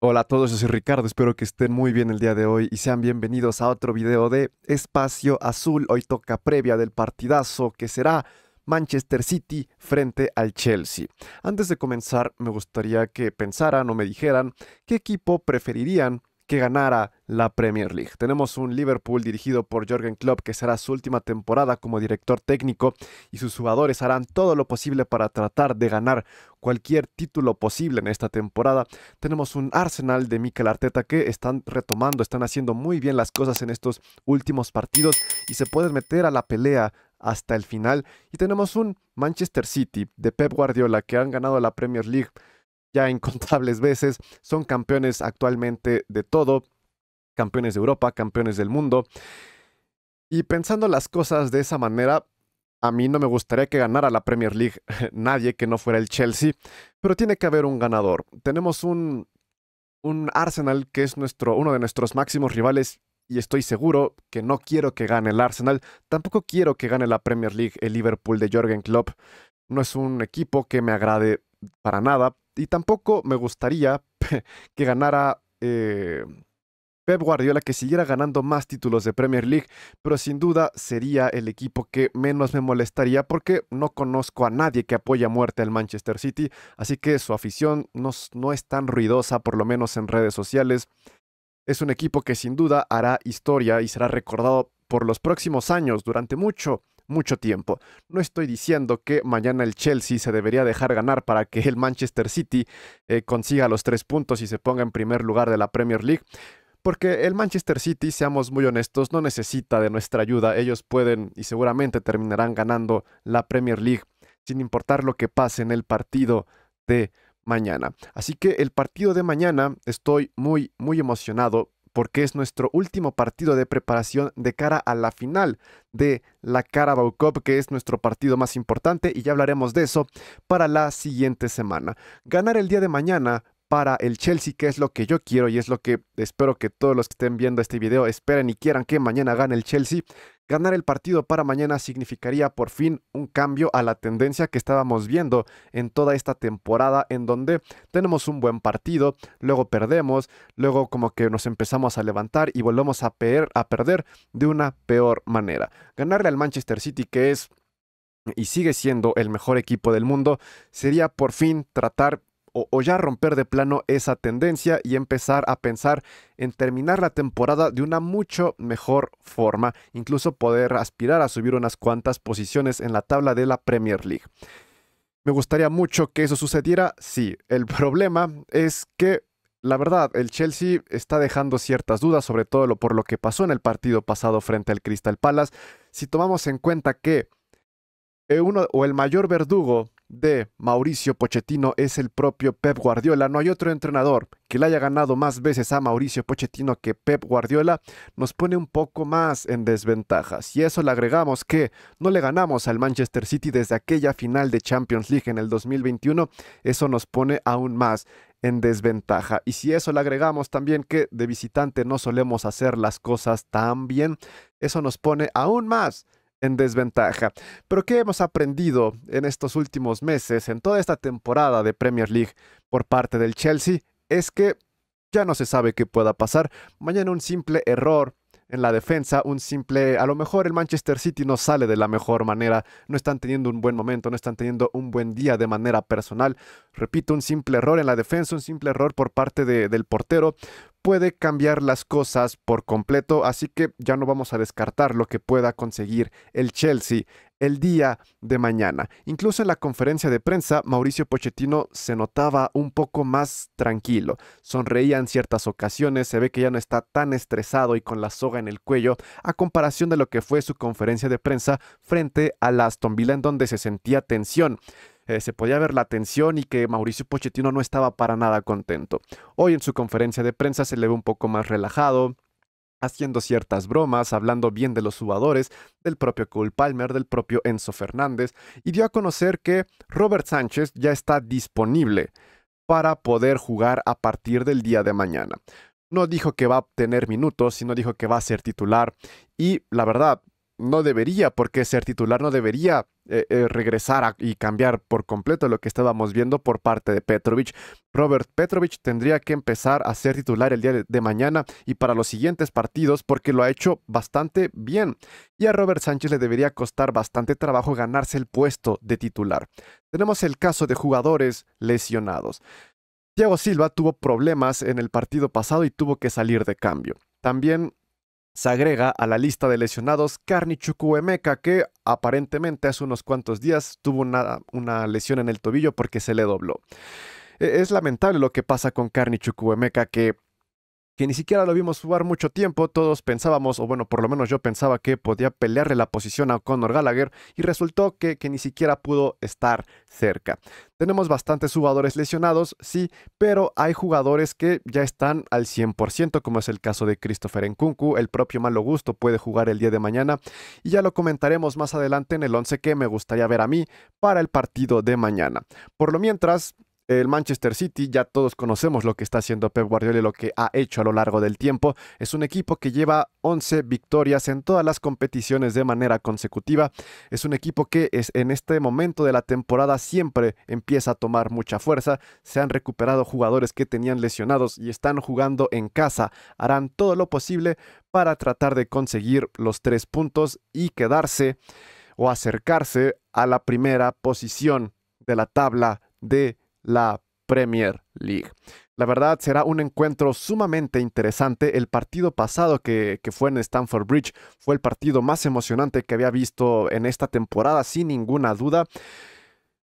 Hola a todos, yo soy Ricardo, espero que estén muy bien el día de hoy y sean bienvenidos a otro video de Espacio Azul. Hoy toca previa del partidazo que será Manchester City frente al Chelsea. Antes de comenzar, me gustaría que pensaran o me dijeran qué equipo preferirían que ganara la Premier League. Tenemos un Liverpool dirigido por Jürgen Klopp que será su última temporada como director técnico y sus jugadores harán todo lo posible para tratar de ganar cualquier título posible en esta temporada. Tenemos un Arsenal de Mikel Arteta que están retomando, están haciendo muy bien las cosas en estos últimos partidos y se pueden meter a la pelea hasta el final. Y tenemos un Manchester City de Pep Guardiola que han ganado la Premier League ya incontables veces, son campeones actualmente de todo, campeones de Europa, campeones del mundo. Y pensando las cosas de esa manera, a mí no me gustaría que ganara la Premier League nadie que no fuera el Chelsea, pero tiene que haber un ganador. Tenemos un, un Arsenal que es nuestro, uno de nuestros máximos rivales y estoy seguro que no quiero que gane el Arsenal, tampoco quiero que gane la Premier League el Liverpool de Jürgen Klopp. No es un equipo que me agrade para nada. Y tampoco me gustaría que ganara eh, Pep Guardiola, que siguiera ganando más títulos de Premier League, pero sin duda sería el equipo que menos me molestaría porque no conozco a nadie que apoya a muerte al Manchester City, así que su afición no, no es tan ruidosa, por lo menos en redes sociales. Es un equipo que sin duda hará historia y será recordado por los próximos años durante mucho mucho tiempo. No estoy diciendo que mañana el Chelsea se debería dejar ganar para que el Manchester City eh, consiga los tres puntos y se ponga en primer lugar de la Premier League. Porque el Manchester City, seamos muy honestos, no necesita de nuestra ayuda. Ellos pueden y seguramente terminarán ganando la Premier League sin importar lo que pase en el partido de mañana. Así que el partido de mañana estoy muy, muy emocionado porque es nuestro último partido de preparación de cara a la final de la Carabao Cup, que es nuestro partido más importante y ya hablaremos de eso para la siguiente semana. Ganar el día de mañana para el Chelsea, que es lo que yo quiero y es lo que espero que todos los que estén viendo este video esperen y quieran que mañana gane el Chelsea. Ganar el partido para mañana significaría por fin un cambio a la tendencia que estábamos viendo en toda esta temporada en donde tenemos un buen partido, luego perdemos, luego como que nos empezamos a levantar y volvemos a, a perder de una peor manera. Ganarle al Manchester City que es y sigue siendo el mejor equipo del mundo, sería por fin tratar o, ya romper de plano esa tendencia y empezar a pensar en terminar la temporada de una mucho mejor forma, incluso poder aspirar a subir unas cuantas posiciones en la tabla de la Premier League. Me gustaría mucho que eso sucediera, sí. El problema es que, la verdad, el Chelsea está dejando ciertas dudas, sobre todo por lo que pasó en el partido pasado frente al Crystal Palace. Si tomamos en cuenta que eh, uno o el mayor verdugo de Mauricio Pochettino es el propio Pep Guardiola. No hay otro entrenador que le haya ganado más veces a Mauricio Pochettino que Pep Guardiola. Nos pone un poco más en desventaja. Y eso le agregamos que no le ganamos al Manchester City desde aquella final de Champions League en el 2021. Eso nos pone aún más en desventaja. Y si eso le agregamos también que de visitante no solemos hacer las cosas tan bien, eso nos pone aún más en desventaja. Pero ¿qué hemos aprendido en estos últimos meses, en toda esta temporada de Premier League por parte del Chelsea? Es que ya no se sabe qué pueda pasar. Mañana un simple error en la defensa, un simple, a lo mejor el Manchester City no sale de la mejor manera, no están teniendo un buen momento, no están teniendo un buen día de manera personal. Repito, un simple error en la defensa, un simple error por parte del portero puede cambiar las cosas por completo, así que ya no vamos a descartar lo que pueda conseguir el Chelsea el día de mañana. Incluso en la conferencia de prensa, Mauricio Pochettino se notaba un poco más tranquilo. Sonreía en ciertas ocasiones, se ve que ya no está tan estresado y con la soga en el cuello, a comparación de lo que fue su conferencia de prensa frente a la Aston Villa, en donde se sentía tensión. Eh, se podía ver la tensión y que Mauricio Pochettino no estaba para nada contento. Hoy en su conferencia de prensa se le ve un poco más relajado, haciendo ciertas bromas, hablando bien de los jugadores, del propio Cole Palmer, del propio Enzo Fernández, y dio a conocer que Robert Sánchez ya está disponible para poder jugar a partir del día de mañana. No dijo que va a obtener minutos, sino dijo que va a ser titular. Y la verdad, no debería, porque ser titular no debería eh, eh, regresar y cambiar por completo lo que estábamos viendo por parte de Petrovic. Robert Petrovic tendría que empezar a ser titular el día de, de mañana y para los siguientes partidos porque lo ha hecho bastante bien. Y a Robert Sánchez le debería costar bastante trabajo ganarse el puesto de titular. Tenemos el caso de jugadores lesionados. Thiago Silva tuvo problemas en el partido pasado y tuvo que salir de cambio. También se agrega a la lista de lesionados Carni Meca, que aparentemente hace unos cuantos días tuvo una, una lesión en el tobillo porque se le dobló. E, es lamentable lo que pasa con Carni Meca que que ni siquiera lo vimos jugar mucho tiempo, todos pensábamos, o bueno, por lo menos yo pensaba que podía pelearle la posición a Conor Gallagher y resultó que, que ni siquiera pudo estar cerca. Tenemos bastantes jugadores lesionados, sí, pero hay jugadores que ya están al 100%, como es el caso de Christopher Nkunku, el propio Malo Gusto puede jugar el día de mañana y ya lo comentaremos más adelante en el 11 que me gustaría ver a mí para el partido de mañana. Por lo mientras, el Manchester City, ya todos conocemos lo que está haciendo Pep Guardiola y lo que ha hecho a lo largo del tiempo. Es un equipo que lleva 11 victorias en todas las competiciones de manera consecutiva. Es un equipo que es, en este momento de la temporada siempre empieza a tomar mucha fuerza. Se han recuperado jugadores que tenían lesionados y están jugando en casa. Harán todo lo posible para tratar de conseguir los tres puntos y quedarse o acercarse a la primera posición de la tabla de la Premier League. La verdad será un encuentro sumamente interesante. El partido pasado que, fue en Stamford Bridge fue el partido más emocionante que había visto en esta temporada, sin ninguna duda.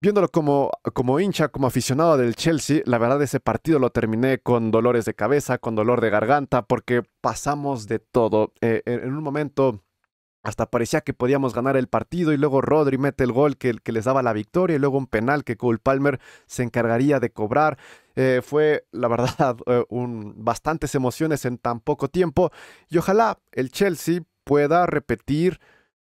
Viéndolo como, como hincha, como aficionado del Chelsea, la verdad ese partido lo terminé con dolores de cabeza, con dolor de garganta, porque pasamos de todo. Eh, en un momento hasta parecía que podíamos ganar el partido y luego Rodri mete el gol que, les daba la victoria y luego un penal que Cole Palmer se encargaría de cobrar. Eh, fue, la verdad, eh, un, bastantes emociones en tan poco tiempo y ojalá el Chelsea pueda repetir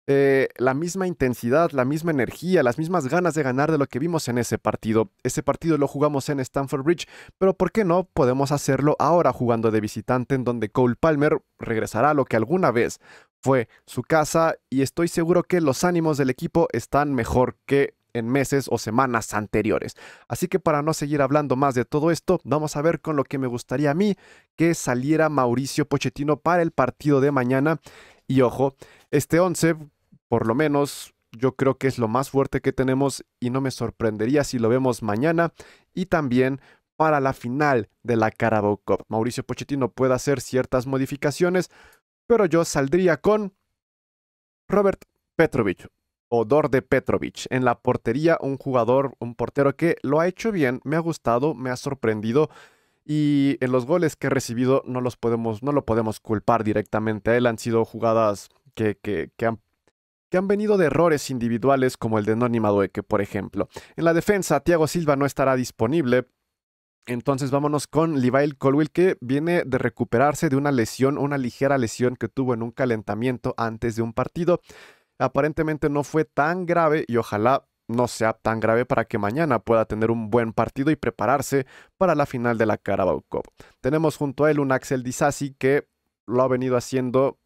eh, la misma intensidad, la misma energía, las mismas ganas de ganar de lo que vimos en ese partido. Ese partido lo jugamos en Stamford Bridge, pero ¿por qué no podemos hacerlo ahora jugando de visitante en donde Cole Palmer regresará a lo que alguna vez fue su casa y estoy seguro que los ánimos del equipo están mejor que en meses o semanas anteriores. Así que para no seguir hablando más de todo esto, vamos a ver con lo que me gustaría a mí que saliera Mauricio Pochettino para el partido de mañana. Y ojo, este 11, por lo menos, yo creo que es lo más fuerte que tenemos y no me sorprendería si lo vemos mañana y también para la final de la Carabao Cup. Mauricio Pochettino puede hacer ciertas modificaciones, pero yo saldría con Robert Petrovich o de Petrovich en la portería, un jugador, un portero que lo ha hecho bien, me ha gustado, me ha sorprendido y en los goles que he recibido no los podemos, no lo podemos culpar directamente a él, han sido jugadas que, que, han que han venido de errores individuales como el de Noni Madueque, por ejemplo. En la defensa, Thiago Silva no estará disponible, entonces vámonos con Levi Colwell que viene de recuperarse de una lesión, una ligera lesión que tuvo en un calentamiento antes de un partido. Aparentemente no fue tan grave y ojalá no sea tan grave para que mañana pueda tener un buen partido y prepararse para la final de la Carabao Cup. Tenemos junto a él un Axel Disasi que lo ha venido haciendo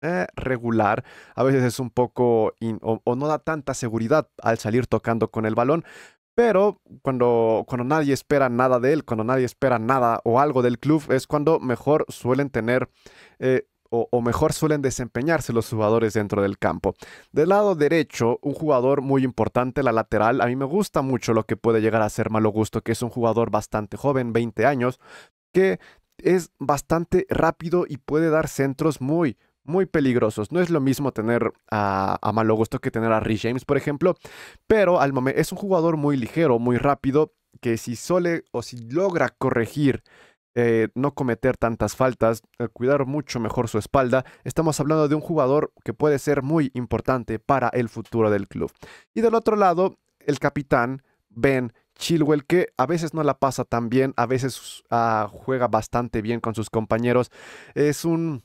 eh, regular, a veces es un poco o, no da tanta seguridad al salir tocando con el balón, pero cuando, cuando nadie espera nada de él, cuando nadie espera nada o algo del club, es cuando mejor suelen tener eh, o, o, mejor suelen desempeñarse los jugadores dentro del campo. Del lado derecho, un jugador muy importante, la lateral. A mí me gusta mucho lo que puede llegar a ser Malo Gusto, que es un jugador bastante joven, 20 años, que es bastante rápido y puede dar centros muy, muy peligrosos. No es lo mismo tener a, a que tener a Rich James, por ejemplo, pero al es un jugador muy ligero, muy rápido, que si sole o si logra corregir eh, no cometer tantas faltas, eh, cuidar mucho mejor su espalda, estamos hablando de un jugador que puede ser muy importante para el futuro del club. Y del otro lado, el capitán Ben Chilwell, que a veces no la pasa tan bien, a veces ah, juega bastante bien con sus compañeros, es un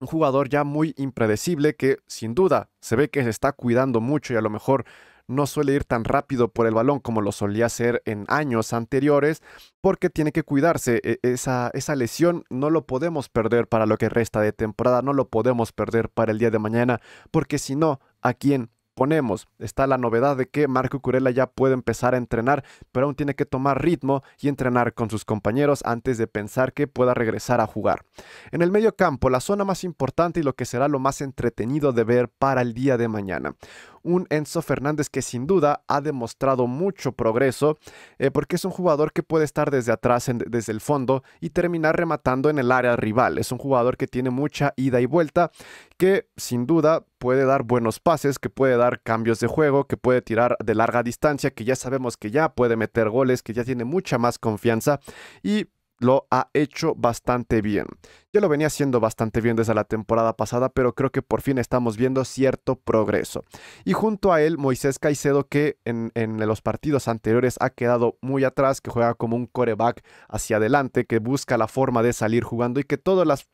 un jugador ya muy impredecible que sin duda se ve que se está cuidando mucho y a lo mejor no suele ir tan rápido por el balón como lo solía hacer en años anteriores, porque tiene que cuidarse. E, esa, esa, lesión no lo podemos perder para lo que resta de temporada, no lo podemos perder para el día de mañana, porque si no, ¿a quién ponemos. Está la novedad de que Marco Curella ya puede empezar a entrenar, pero aún tiene que tomar ritmo y entrenar con sus compañeros antes de pensar que pueda regresar a jugar. En el medio campo, la zona más importante y lo que será lo más entretenido de ver para el día de mañana un Enzo Fernández que sin duda ha demostrado mucho progreso eh, porque es un jugador que puede estar desde atrás, desde el fondo y terminar rematando en el área rival. Es un jugador que tiene mucha ida y vuelta, que sin duda puede dar buenos pases, que puede dar cambios de juego, que puede tirar de larga distancia, que ya sabemos que ya puede meter goles, que ya tiene mucha más confianza y lo ha hecho bastante bien. Ya lo venía haciendo bastante bien desde la temporada pasada, pero creo que por fin estamos viendo cierto progreso. Y junto a él, Moisés Caicedo, que en, los partidos anteriores ha quedado muy atrás, que juega como un coreback hacia adelante, que busca la forma de salir jugando y que todas las,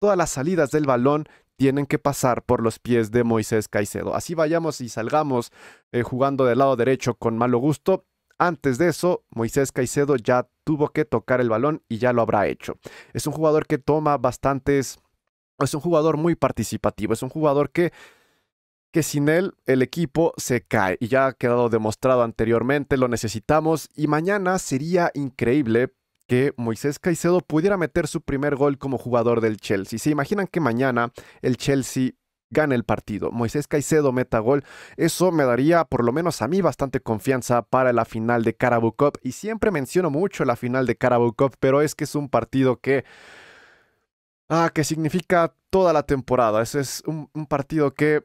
todas las salidas del balón tienen que pasar por los pies de Moisés Caicedo. Así vayamos y salgamos eh, jugando del lado derecho con malo gusto, antes de eso, Moisés Caicedo ya tuvo que tocar el balón y ya lo habrá hecho. Es un jugador que toma bastantes... Es un jugador muy participativo, es un jugador que que sin él el equipo se cae y ya ha quedado demostrado anteriormente, lo necesitamos y mañana sería increíble que Moisés Caicedo pudiera meter su primer gol como jugador del Chelsea. ¿Se imaginan que mañana el Chelsea gane el partido. Moisés Caicedo meta gol. Eso me daría, por lo menos a mí, bastante confianza para la final de Carabao Cup. Y siempre menciono mucho la final de Carabao Cup, pero es que es un partido que... Ah, que significa toda la temporada. Ese es un, partido que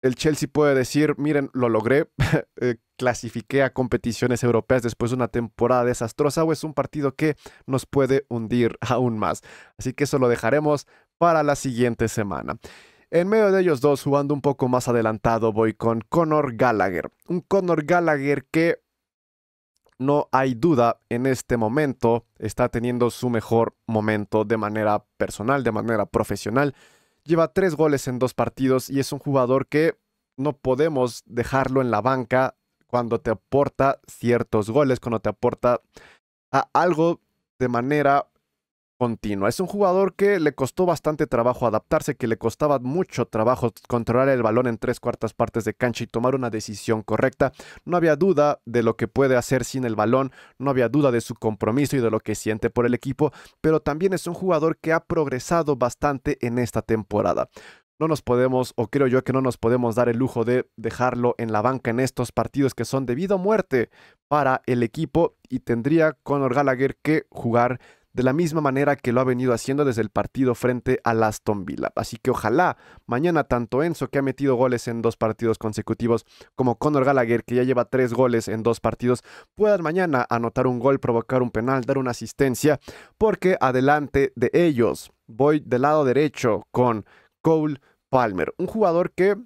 el Chelsea puede decir, miren, lo logré, eh, clasifiqué a competiciones europeas después de una temporada desastrosa o es un partido que nos puede hundir aún más. Así que eso lo dejaremos para la siguiente semana. En medio de ellos dos, jugando un poco más adelantado, voy con Conor Gallagher. Un Conor Gallagher que no hay duda en este momento está teniendo su mejor momento de manera personal, de manera profesional. Lleva tres goles en dos partidos y es un jugador que no podemos dejarlo en la banca cuando te aporta ciertos goles, cuando te aporta algo de manera continua. Es un jugador que le costó bastante trabajo adaptarse, que le costaba mucho trabajo controlar el balón en tres cuartas partes de cancha y tomar una decisión correcta. No había duda de lo que puede hacer sin el balón, no había duda de su compromiso y de lo que siente por el equipo, pero también es un jugador que ha progresado bastante en esta temporada no nos podemos, o creo yo que no nos podemos dar el lujo de dejarlo en la banca en estos partidos que son debido a muerte para el equipo y tendría Conor Gallagher que jugar de la misma manera que lo ha venido haciendo desde el partido frente a Aston Villa. Así que ojalá mañana tanto Enzo, que ha metido goles en dos partidos consecutivos, como Conor Gallagher, que ya lleva tres goles en dos partidos, puedan mañana anotar un gol, provocar un penal, dar una asistencia, porque adelante de ellos voy del lado derecho con Cole Palmer, un jugador que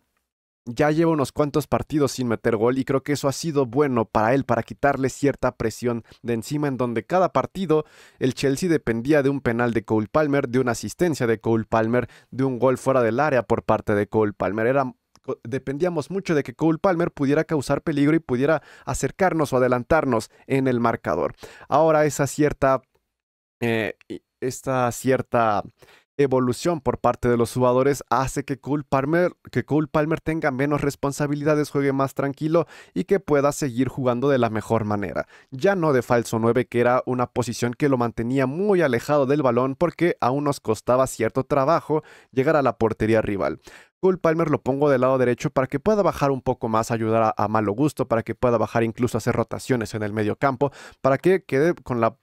ya lleva unos cuantos partidos sin meter gol y creo que eso ha sido bueno para él, para quitarle cierta presión de encima en donde cada partido el Chelsea dependía de un penal de Cole Palmer, de una asistencia de Cole Palmer, de un gol fuera del área por parte de Cole Palmer. dependíamos mucho de que Cole Palmer pudiera causar peligro y pudiera acercarnos o adelantarnos en el marcador. Ahora esa cierta... Eh, esta cierta evolución por parte de los jugadores hace que Cole, Palmer, que Palmer tenga menos responsabilidades, juegue más tranquilo y que pueda seguir jugando de la mejor manera. Ya no de falso 9, que era una posición que lo mantenía muy alejado del balón porque aún nos costaba cierto trabajo llegar a la portería rival. Cole Palmer lo pongo del lado derecho para que pueda bajar un poco más, ayudar a, a, malo gusto, para que pueda bajar incluso hacer rotaciones en el medio campo, para que quede con la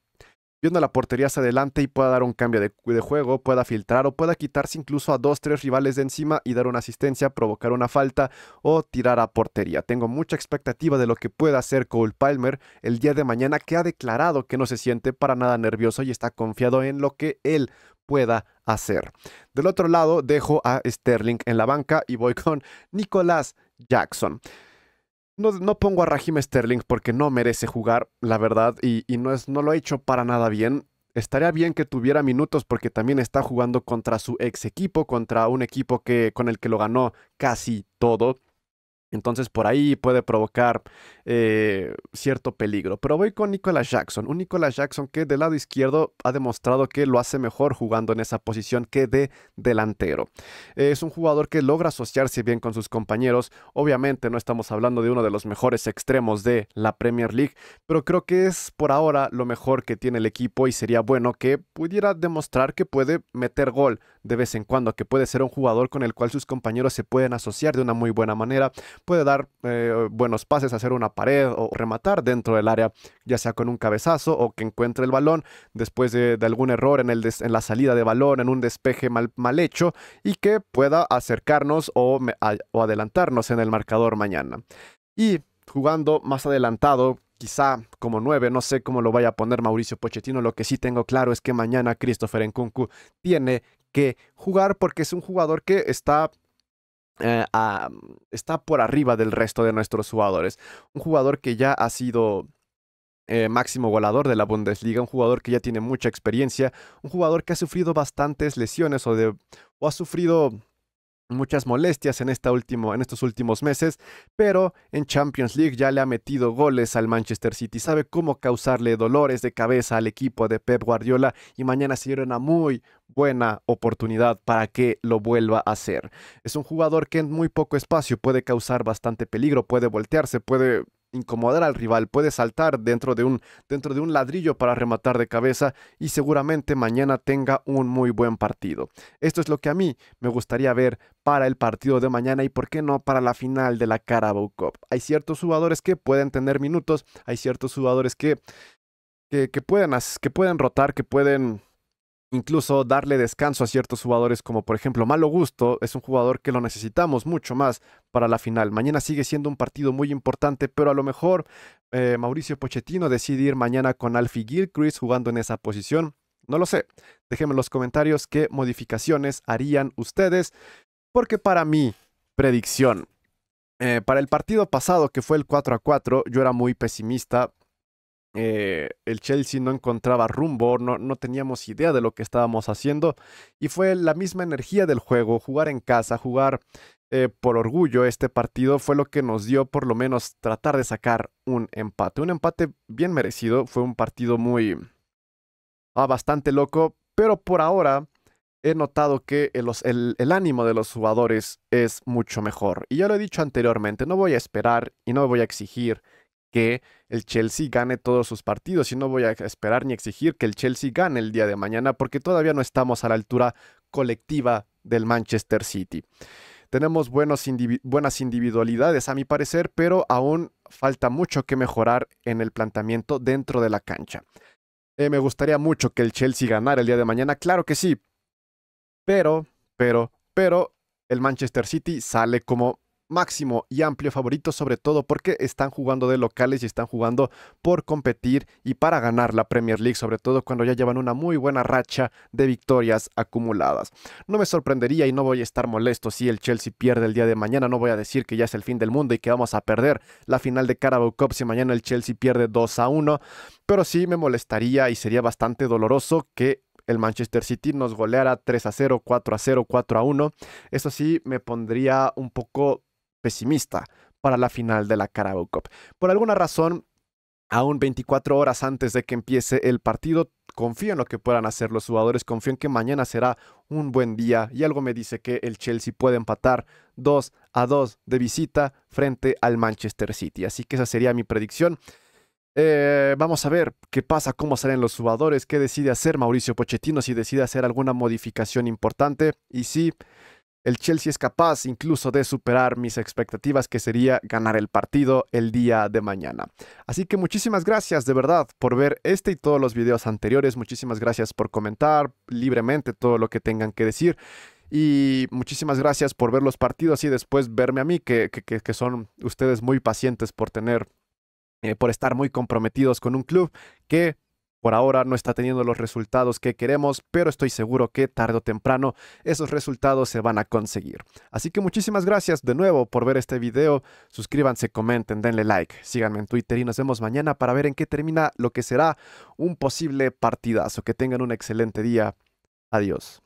viendo la portería hacia adelante y pueda dar un cambio de, juego, pueda filtrar o pueda quitarse incluso a dos, tres rivales de encima y dar una asistencia, provocar una falta o tirar a portería. Tengo mucha expectativa de lo que pueda hacer Cole Palmer el día de mañana, que ha declarado que no se siente para nada nervioso y está confiado en lo que él pueda hacer. Del otro lado, dejo a Sterling en la banca y voy con Nicolás Jackson no, pongo a Raheem Sterling porque no merece jugar, la verdad, y, no, es, no lo ha hecho para nada bien. Estaría bien que tuviera minutos porque también está jugando contra su ex equipo, contra un equipo que, con el que lo ganó casi todo. Entonces por ahí puede provocar eh, cierto peligro. Pero voy con Nicolas Jackson, un Nicolas Jackson que del lado izquierdo ha demostrado que lo hace mejor jugando en esa posición que de delantero. Eh, es un jugador que logra asociarse bien con sus compañeros. Obviamente no estamos hablando de uno de los mejores extremos de la Premier League, pero creo que es por ahora lo mejor que tiene el equipo y sería bueno que pudiera demostrar que puede meter gol de vez en cuando, que puede ser un jugador con el cual sus compañeros se pueden asociar de una muy buena manera, puede dar eh, buenos pases, hacer una pared o rematar dentro del área, ya sea con un cabezazo o que encuentre el balón después de, algún error en, el la salida de balón, en un despeje mal, hecho y que pueda acercarnos o, o adelantarnos en el marcador mañana. Y jugando más adelantado, quizá como 9, no sé cómo lo vaya a poner Mauricio Pochettino, lo que sí tengo claro es que mañana Christopher Nkunku tiene que jugar porque es un jugador que está eh, mm, está por arriba del resto de nuestros jugadores. Un jugador que ya ha sido eh, máximo goleador de la Bundesliga, un jugador que ya tiene mucha experiencia, un jugador que ha sufrido bastantes lesiones o ha sufrido muchas molestias en, esta último, en estos últimos meses, pero en Champions League ya le ha metido goles al Manchester City, sabe cómo causarle dolores de cabeza al equipo de Pep Guardiola y mañana sería una muy buena oportunidad para que lo vuelva a hacer. Es un jugador que en muy poco espacio puede causar bastante peligro, puede voltearse, puede incomodar al rival, puede saltar dentro de, un, dentro de un ladrillo para rematar de cabeza y seguramente mañana tenga un muy buen partido. Esto es lo que a mí me gustaría ver para el partido de mañana y por qué no para la final de la Carabao Cup. Hay ciertos jugadores que pueden tener minutos, hay ciertos jugadores que, que, pueden, que pueden rotar, que pueden incluso darle descanso a ciertos jugadores como por ejemplo Malo Gusto, es un jugador que lo necesitamos mucho más para la final. Mañana sigue siendo un partido muy importante, pero a lo mejor eh, Mauricio Pochettino decide ir mañana con Alfie Gilchrist jugando en esa posición. No lo sé. Déjenme en los comentarios qué modificaciones harían ustedes, porque para mí, predicción, eh, para el partido pasado que fue el 4 a 4, yo era muy pesimista eh, el Chelsea no encontraba rumbo, no, teníamos idea de lo que estábamos haciendo y fue la misma energía del juego, jugar en casa, jugar eh, por orgullo este partido fue lo que nos dio por lo menos tratar de sacar un empate. Un empate bien merecido, fue un partido muy... Ah, bastante loco, pero por ahora he notado que el, ánimo de los jugadores es mucho mejor. Y ya lo he dicho anteriormente, no voy a esperar y no voy a exigir que el Chelsea gane todos sus partidos y no voy a esperar ni exigir que el Chelsea gane el día de mañana porque todavía no estamos a la altura colectiva del Manchester City. Tenemos buenas individualidades a mi parecer, pero aún falta mucho que mejorar en el planteamiento dentro de la cancha. Eh, me gustaría mucho que el Chelsea ganara el día de mañana, claro que sí, pero, pero, pero el Manchester City sale como máximo y amplio favorito, sobre todo porque están jugando de locales y están jugando por competir y para ganar la Premier League, sobre todo cuando ya llevan una muy buena racha de victorias acumuladas. No me sorprendería y no voy a estar molesto si el Chelsea pierde el día de mañana, no voy a decir que ya es el fin del mundo y que vamos a perder la final de Carabao Cup si mañana el Chelsea pierde 2 a 1, pero sí me molestaría y sería bastante doloroso que el Manchester City nos goleara 3 a 0, 4 a 0, 4 a 1. Eso sí me pondría un poco pesimista para la final de la Carabao Cup. Por alguna razón, aún 24 horas antes de que empiece el partido, confío en lo que puedan hacer los jugadores, confío en que mañana será un buen día y algo me dice que el Chelsea puede empatar 2 a 2 de visita frente al Manchester City. Así que esa sería mi predicción. Eh, vamos a ver qué pasa, cómo salen los jugadores, qué decide hacer Mauricio Pochettino, si decide hacer alguna modificación importante y si el Chelsea es capaz incluso de superar mis expectativas que sería ganar el partido el día de mañana. Así que muchísimas gracias de verdad por ver este y todos los videos anteriores. Muchísimas gracias por comentar libremente todo lo que tengan que decir. Y muchísimas gracias por ver los partidos y después verme a mí, que, son ustedes muy pacientes por tener, eh, por estar muy comprometidos con un club que por ahora no está teniendo los resultados que queremos, pero estoy seguro que tarde o temprano esos resultados se van a conseguir. Así que muchísimas gracias de nuevo por ver este video. Suscríbanse, comenten, denle like, síganme en Twitter y nos vemos mañana para ver en qué termina lo que será un posible partidazo. Que tengan un excelente día. Adiós.